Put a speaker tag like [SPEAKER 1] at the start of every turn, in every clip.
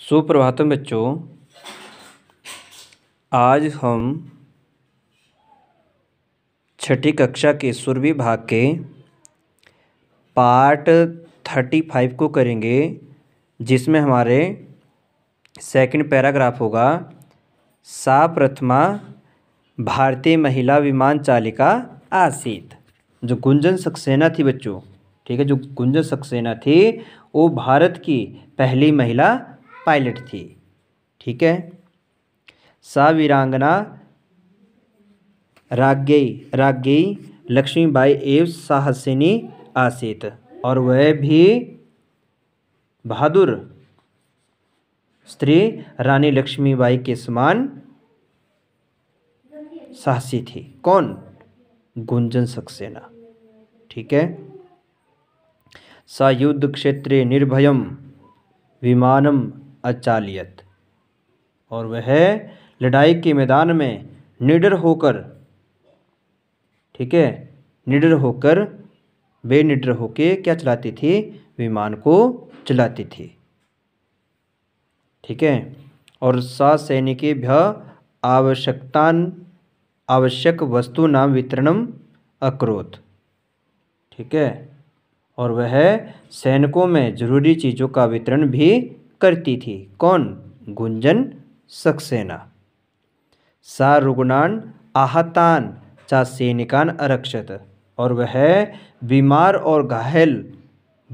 [SPEAKER 1] सुप्रभातम बच्चों आज हम छठी कक्षा के सुरभि भाग के पार्ट थर्टी फाइव को करेंगे जिसमें हमारे सेकंड पैराग्राफ होगा सा प्रथमा भारतीय महिला विमान चालिका आसित जो गुंजन सक्सेना थी बच्चों ठीक है जो गुंजन सक्सेना थी वो भारत की पहली महिला पायलट थी ठीक है सा वीरांगना रागेई रागेई लक्ष्मीबाई एवं साहसिनी आसित और वह भी बहादुर स्त्री रानी लक्ष्मीबाई के समान साहसी थी कौन गुंजन सक्सेना ठीक है सा युद्ध क्षेत्रे निर्भयम विमानम अचालियत और वह लड़ाई के मैदान में निडर होकर ठीक है निडर होकर बेनिडर होकर क्या चलाती थी विमान को चलाती थी ठीक है और सा सैनिक भ्य आवश्यकता आवश्यक वस्तु नाम वितरणम अक्रोत ठीक है और वह सैनिकों में जरूरी चीज़ों का वितरण भी करती थी कौन गुंजन सक्सेना सारुगुणान आहतान चा सैनिकान अरक्षत और वह बीमार और घायल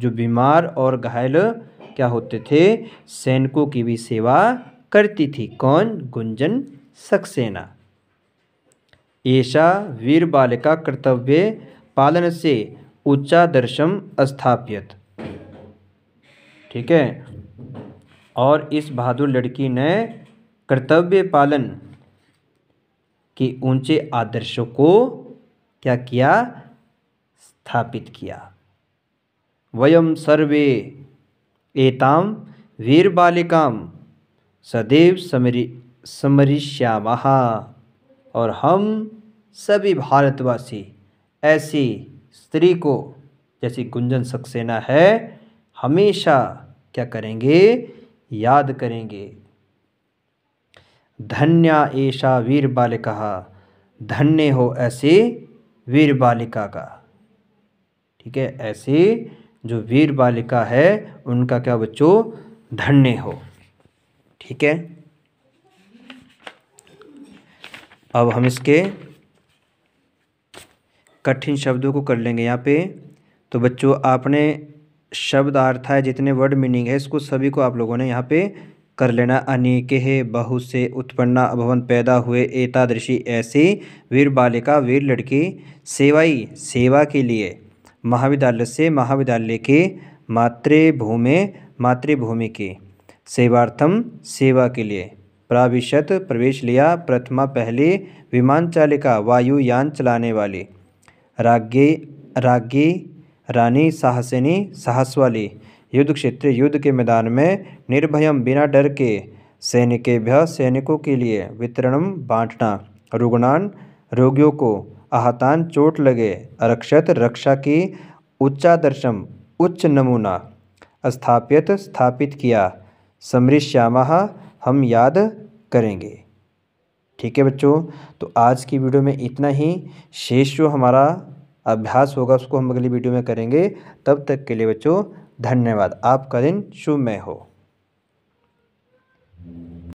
[SPEAKER 1] जो बीमार और घायल क्या होते थे सैनिकों की भी सेवा करती थी कौन गुंजन सक्सेना ऐसा वीर बालिका कर्तव्य पालन से दर्शन स्थापित ठीक है और इस बहादुर लड़की ने कर्तव्य पालन के ऊंचे आदर्शों को क्या किया स्थापित किया वयम सर्वे एताम वीर बालिकाम सदैव समरी समरीश्या और हम सभी भारतवासी ऐसी स्त्री को जैसी गुंजन सक्सेना है हमेशा क्या करेंगे याद करेंगे धन्या ऐशा वीर बालिका धन्य हो ऐसे वीर बालिका का ठीक है ऐसे जो वीर बालिका है उनका क्या बच्चों धन्य हो ठीक है अब हम इसके कठिन शब्दों को कर लेंगे यहाँ पे तो बच्चों आपने शब्द अर्थ है जितने वर्ड मीनिंग है इसको सभी को आप लोगों ने यहाँ पे कर लेना अनेक है बहु से उत्पन्ना अभवन पैदा हुए एतादृशी ऐसी वीर बालिका वीर लड़की सेवाई सेवा के लिए महाविद्यालय से महाविद्यालय के मातृभूमि मातृभूमि की सेवार्थम सेवा के लिए प्राविशत प्रवेश लिया प्रथमा पहली विमान चालिका वायुयान चलाने वाली राज्ञी राज्ञी रानी साहसिनी वाली युद्ध क्षेत्र युद्ध के मैदान में निर्भयम बिना डर के भय सैनिकों के लिए वितरणम बांटना रुग्णान रोगियों को आहतान चोट लगे अरक्षत रक्षा की उच्चादर्शम उच्च नमूना स्थापित स्थापित किया समृश्यामा हम याद करेंगे ठीक है बच्चों तो आज की वीडियो में इतना ही शेष जो हमारा अभ्यास होगा उसको हम अगली वीडियो में करेंगे तब तक के लिए बच्चों धन्यवाद आपका दिन शुभमय हो